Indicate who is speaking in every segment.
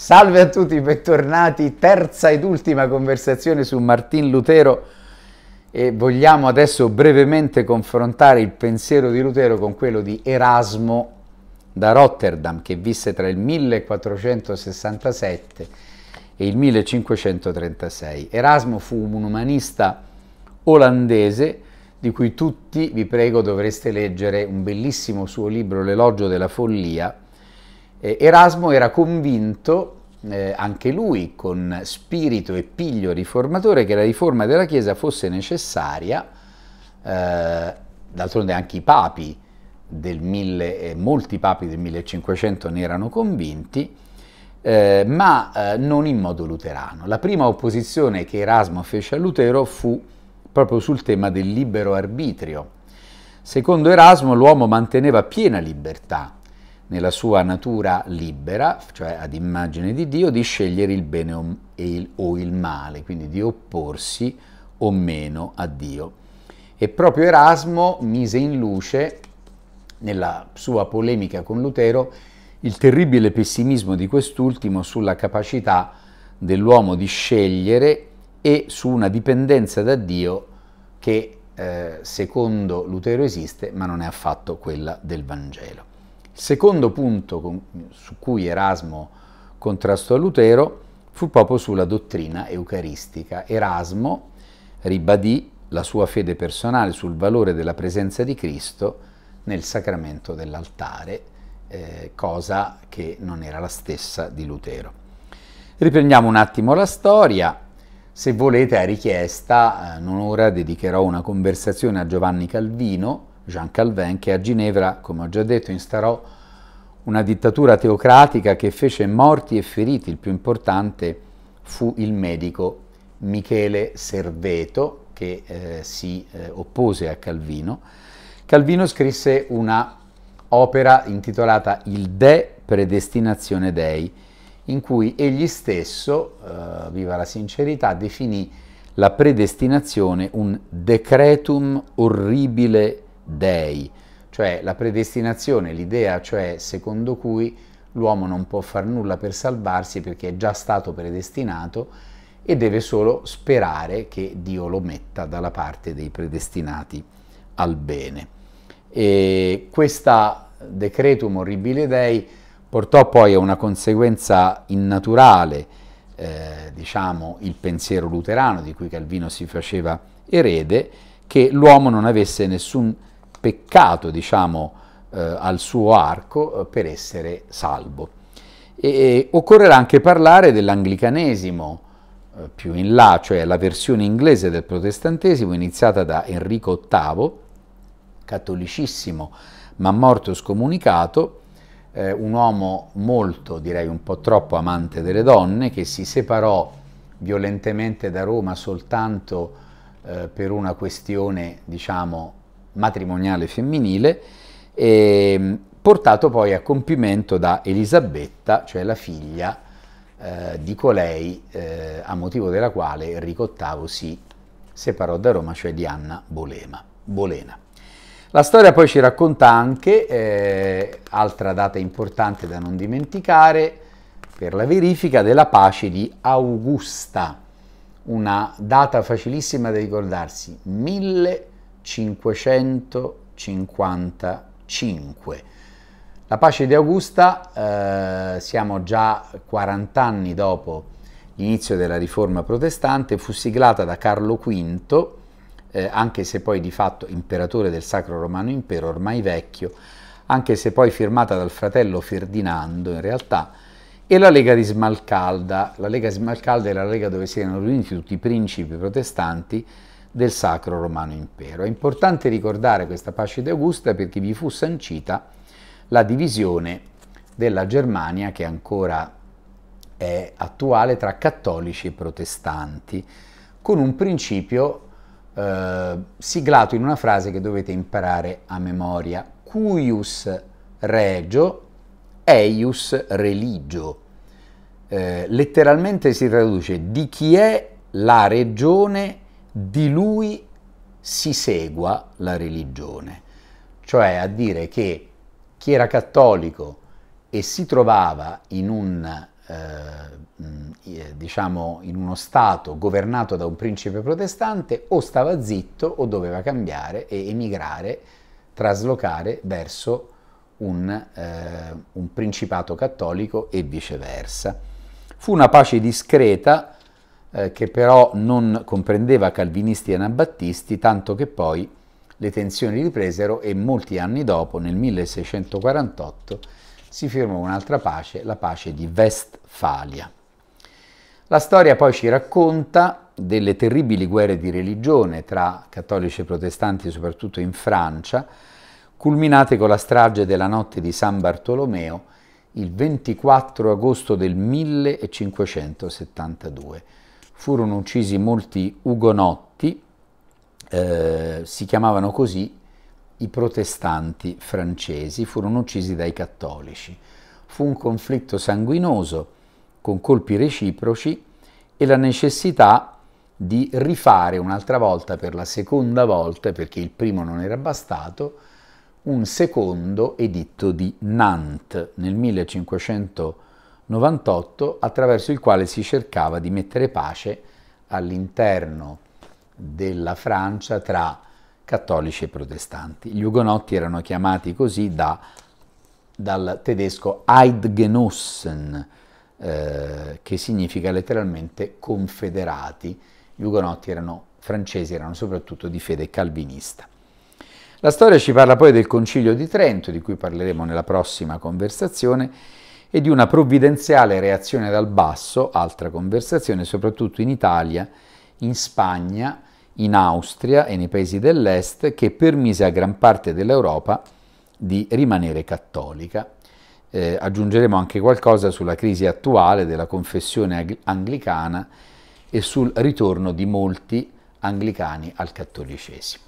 Speaker 1: Salve a tutti, bentornati, terza ed ultima conversazione su Martin Lutero e vogliamo adesso brevemente confrontare il pensiero di Lutero con quello di Erasmo da Rotterdam che visse tra il 1467 e il 1536. Erasmo fu un umanista olandese di cui tutti, vi prego, dovreste leggere un bellissimo suo libro L'elogio della follia Erasmo era convinto, eh, anche lui con spirito e piglio riformatore, che la riforma della Chiesa fosse necessaria, eh, d'altronde anche i papi del mille, eh, molti papi del 1500 ne erano convinti, eh, ma eh, non in modo luterano. La prima opposizione che Erasmo fece a Lutero fu proprio sul tema del libero arbitrio. Secondo Erasmo l'uomo manteneva piena libertà nella sua natura libera, cioè ad immagine di Dio, di scegliere il bene o il male, quindi di opporsi o meno a Dio. E proprio Erasmo mise in luce, nella sua polemica con Lutero, il terribile pessimismo di quest'ultimo sulla capacità dell'uomo di scegliere e su una dipendenza da Dio che eh, secondo Lutero esiste, ma non è affatto quella del Vangelo. Secondo punto con, su cui Erasmo contrastò Lutero fu proprio sulla dottrina eucaristica. Erasmo ribadì la sua fede personale sul valore della presenza di Cristo nel sacramento dell'altare, eh, cosa che non era la stessa di Lutero. Riprendiamo un attimo la storia. Se volete, a richiesta, eh, non ora dedicherò una conversazione a Giovanni Calvino, Jean Calvin, che a Ginevra, come ho già detto, instaurò una dittatura teocratica che fece morti e feriti. Il più importante fu il medico Michele Serveto, che eh, si eh, oppose a Calvino. Calvino scrisse una opera intitolata Il De Predestinazione Dei, in cui egli stesso, eh, viva la sincerità, definì la predestinazione un decretum orribile dei, cioè la predestinazione, l'idea cioè secondo cui l'uomo non può far nulla per salvarsi perché è già stato predestinato e deve solo sperare che Dio lo metta dalla parte dei predestinati al bene. E questa decretum orribile dei portò poi a una conseguenza innaturale, eh, diciamo il pensiero luterano di cui Calvino si faceva erede, che l'uomo non avesse nessun peccato, diciamo, eh, al suo arco eh, per essere salvo. E, e occorrerà anche parlare dell'anglicanesimo eh, più in là, cioè la versione inglese del protestantesimo iniziata da Enrico VIII, cattolicissimo ma morto scomunicato, eh, un uomo molto, direi un po' troppo amante delle donne, che si separò violentemente da Roma soltanto eh, per una questione, diciamo, matrimoniale femminile, e ehm, portato poi a compimento da Elisabetta, cioè la figlia eh, di colei eh, a motivo della quale Enrico VIII si separò da Roma, cioè di Anna Bolema, Bolena. La storia poi ci racconta anche, eh, altra data importante da non dimenticare, per la verifica della pace di Augusta, una data facilissima da ricordarsi, 1000 555. La pace di Augusta, eh, siamo già 40 anni dopo l'inizio della riforma protestante, fu siglata da Carlo V, eh, anche se poi di fatto imperatore del Sacro Romano Impero, ormai vecchio, anche se poi firmata dal fratello Ferdinando in realtà, e la Lega di Smalcalda. La Lega di Smalcalda è la Lega dove si erano riuniti tutti i principi protestanti del Sacro Romano Impero. È importante ricordare questa pace di Augusta perché vi fu sancita la divisione della Germania che ancora è attuale tra cattolici e protestanti, con un principio eh, siglato in una frase che dovete imparare a memoria, cuius regio, eius religio. Eh, letteralmente si traduce di chi è la regione di lui si segua la religione, cioè a dire che chi era cattolico e si trovava in, un, eh, diciamo, in uno stato governato da un principe protestante o stava zitto o doveva cambiare e emigrare, traslocare verso un, eh, un principato cattolico e viceversa. Fu una pace discreta eh, che però non comprendeva calvinisti e anabattisti, tanto che poi le tensioni ripresero e molti anni dopo, nel 1648, si firmò un'altra pace, la pace di Westfalia. La storia poi ci racconta delle terribili guerre di religione tra cattolici e protestanti, soprattutto in Francia, culminate con la strage della notte di San Bartolomeo il 24 agosto del 1572 furono uccisi molti ugonotti, eh, si chiamavano così i protestanti francesi, furono uccisi dai cattolici. Fu un conflitto sanguinoso con colpi reciproci e la necessità di rifare un'altra volta per la seconda volta, perché il primo non era bastato, un secondo editto di Nantes nel 1500 98 attraverso il quale si cercava di mettere pace all'interno della Francia tra cattolici e protestanti. Gli ugonotti erano chiamati così da, dal tedesco Eidgenossen, eh, che significa letteralmente confederati. Gli ugonotti erano francesi, erano soprattutto di fede calvinista. La storia ci parla poi del Concilio di Trento, di cui parleremo nella prossima conversazione, e di una provvidenziale reazione dal basso, altra conversazione, soprattutto in Italia, in Spagna, in Austria e nei paesi dell'Est, che permise a gran parte dell'Europa di rimanere cattolica. Eh, aggiungeremo anche qualcosa sulla crisi attuale della confessione anglicana e sul ritorno di molti anglicani al cattolicesimo.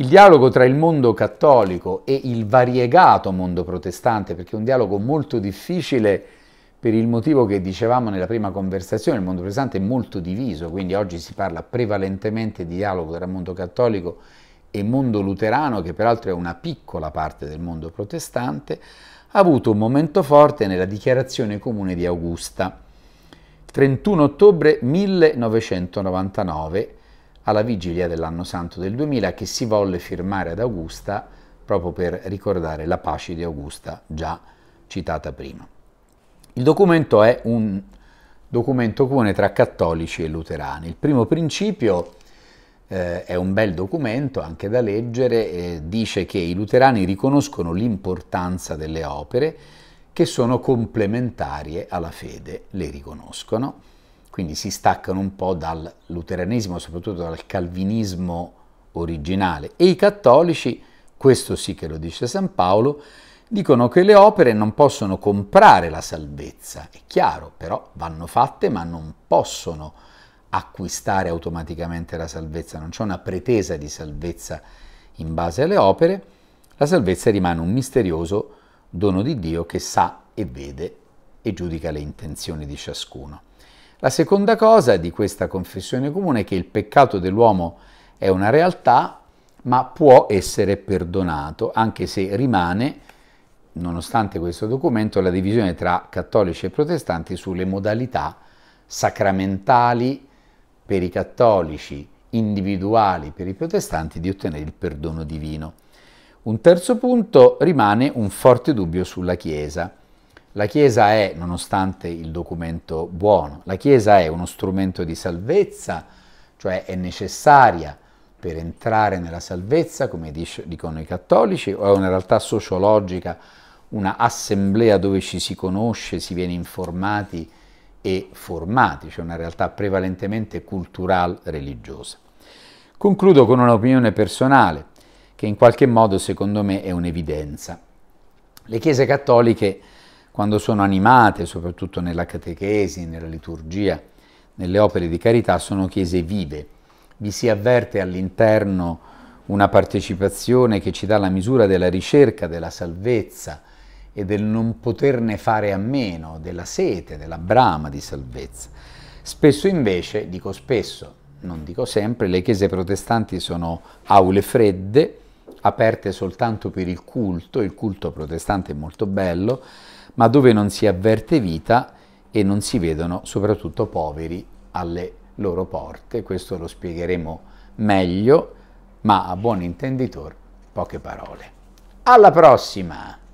Speaker 1: Il dialogo tra il mondo cattolico e il variegato mondo protestante, perché è un dialogo molto difficile per il motivo che dicevamo nella prima conversazione, il mondo protestante è molto diviso, quindi oggi si parla prevalentemente di dialogo tra mondo cattolico e mondo luterano, che peraltro è una piccola parte del mondo protestante, ha avuto un momento forte nella dichiarazione comune di Augusta, 31 ottobre 1999, alla vigilia dell'anno santo del 2000 che si volle firmare ad Augusta proprio per ricordare la pace di Augusta già citata prima. Il documento è un documento comune tra cattolici e luterani. Il primo principio eh, è un bel documento anche da leggere, eh, dice che i luterani riconoscono l'importanza delle opere che sono complementarie alla fede, le riconoscono quindi si staccano un po' dal luteranesimo, soprattutto dal calvinismo originale. E i cattolici, questo sì che lo dice San Paolo, dicono che le opere non possono comprare la salvezza. È chiaro, però vanno fatte, ma non possono acquistare automaticamente la salvezza, non c'è una pretesa di salvezza in base alle opere, la salvezza rimane un misterioso dono di Dio che sa e vede e giudica le intenzioni di ciascuno. La seconda cosa di questa confessione comune è che il peccato dell'uomo è una realtà, ma può essere perdonato, anche se rimane, nonostante questo documento, la divisione tra cattolici e protestanti sulle modalità sacramentali per i cattolici, individuali per i protestanti di ottenere il perdono divino. Un terzo punto rimane un forte dubbio sulla Chiesa. La Chiesa è, nonostante il documento buono, la Chiesa è uno strumento di salvezza, cioè è necessaria per entrare nella salvezza, come dicono i cattolici, o è una realtà sociologica, una assemblea dove ci si conosce, si viene informati e formati, cioè una realtà prevalentemente cultural religiosa. Concludo con un'opinione personale, che in qualche modo secondo me è un'evidenza. Le chiese cattoliche quando sono animate, soprattutto nella catechesi, nella liturgia, nelle opere di carità, sono chiese vive. Vi si avverte all'interno una partecipazione che ci dà la misura della ricerca, della salvezza e del non poterne fare a meno, della sete, della brama di salvezza. Spesso invece, dico spesso, non dico sempre, le chiese protestanti sono aule fredde, aperte soltanto per il culto, il culto protestante è molto bello, ma dove non si avverte vita e non si vedono soprattutto poveri alle loro porte. Questo lo spiegheremo meglio, ma a buon intenditor poche parole. Alla prossima!